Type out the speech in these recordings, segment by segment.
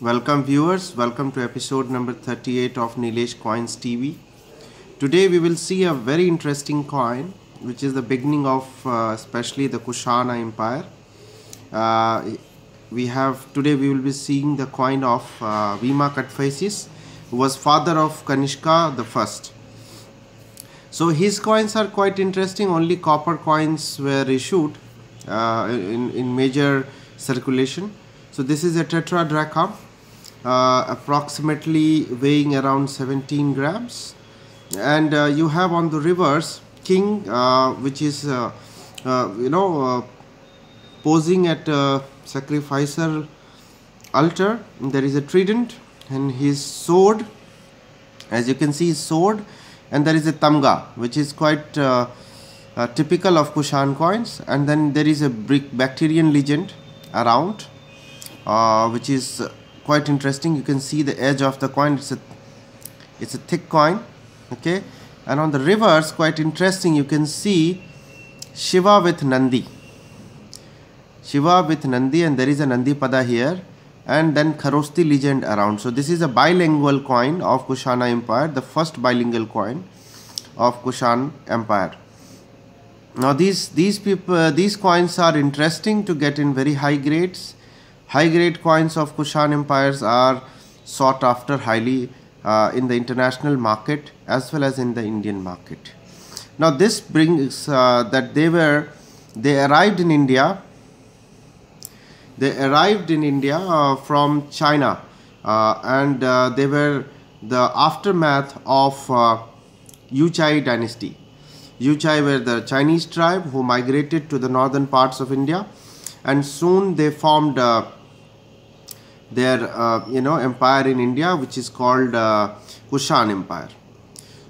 Welcome viewers, welcome to episode number 38 of Nilesh Coins TV. Today we will see a very interesting coin which is the beginning of uh, especially the Kushana Empire. Uh, we have today we will be seeing the coin of uh, Vima Kadphises who was father of Kanishka the first. So his coins are quite interesting only copper coins were issued uh, in, in major circulation. So this is a tetradrachm uh, approximately weighing around 17 grams and uh, you have on the reverse king uh, which is uh, uh, you know posing at a sacrificer altar there is a trident and his sword as you can see sword and there is a tamga which is quite uh, typical of Kushan coins and then there is a Bactrian legend around uh, which is quite interesting you can see the edge of the coin it's a it's a thick coin okay and on the reverse quite interesting you can see Shiva with Nandi Shiva with Nandi and there is a Nandi Pada here and then Kharosti legend around. So this is a bilingual coin of Kushana Empire, the first bilingual coin of Kushan Empire. Now these these people these coins are interesting to get in very high grades High-grade coins of Kushan empires are sought after highly uh, in the international market as well as in the Indian market. Now this brings uh, that they were they arrived in India. They arrived in India uh, from China, uh, and uh, they were the aftermath of uh, Yuchai dynasty. Yuchai were the Chinese tribe who migrated to the northern parts of India, and soon they formed. Uh, their uh, you know empire in India which is called uh, Kushan Empire.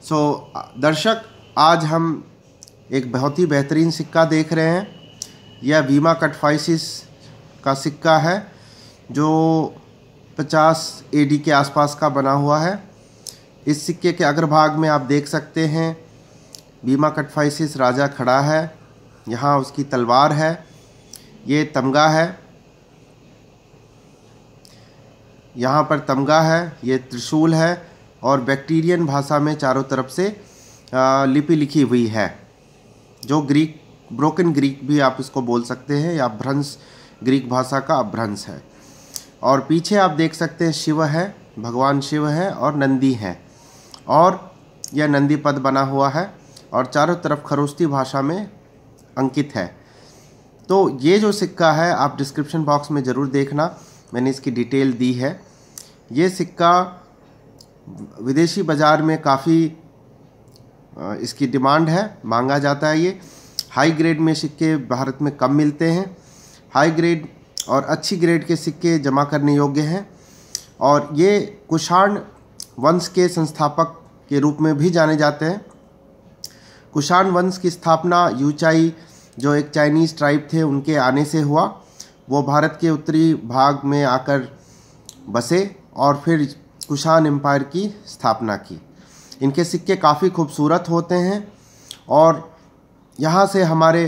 So uh, दर्शक आज हम एक बहुत ही बेहतरीन सिक्का देख रहे हैं यह बीमा कटफाइसिस का सिक्का है जो 50 एडी के आसपास का बना हुआ है इस सिक्के के अग्रभाग में आप देख सकते हैं बीमा कटफाइसिस राजा खड़ा है यहाँ उसकी तलवार है ये तमगा है यहाँ पर तमगा है ये त्रिशूल है और बैक्टीरियन भाषा में चारों तरफ से लिपि लिखी हुई है जो ग्रीक ब्रोकन ग्रीक भी आप इसको बोल सकते हैं या भ्रंश ग्रीक भाषा का अभ्रंश है और पीछे आप देख सकते हैं शिव है भगवान शिव है और नंदी है और यह नंदी पद बना हुआ है और चारों तरफ खरोस्ती भाषा में अंकित है तो ये जो सिक्का है आप डिस्क्रिप्शन बॉक्स में ज़रूर देखना मैंने इसकी डिटेल दी है ये सिक्का विदेशी बाज़ार में काफ़ी इसकी डिमांड है मांगा जाता है ये हाई ग्रेड में सिक्के भारत में कम मिलते हैं हाई ग्रेड और अच्छी ग्रेड के सिक्के जमा करने योग्य हैं और ये कुषाण वंश के संस्थापक के रूप में भी जाने जाते हैं कुषाण वंश की स्थापना यूचाई जो एक चाइनीज़ ट्राइब थे उनके आने से हुआ वो भारत के उत्तरी भाग में आकर बसे और फिर कुशान एम्पायर की स्थापना की इनके सिक्के काफ़ी खूबसूरत होते हैं और यहाँ से हमारे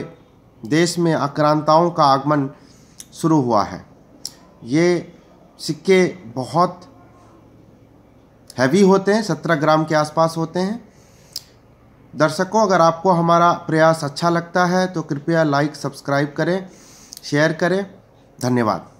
देश में आक्रांताओं का आगमन शुरू हुआ है ये सिक्के बहुत हैवी होते हैं सत्रह ग्राम के आसपास होते हैं दर्शकों अगर आपको हमारा प्रयास अच्छा लगता है तो कृपया लाइक सब्सक्राइब करें शेयर करें धन्यवाद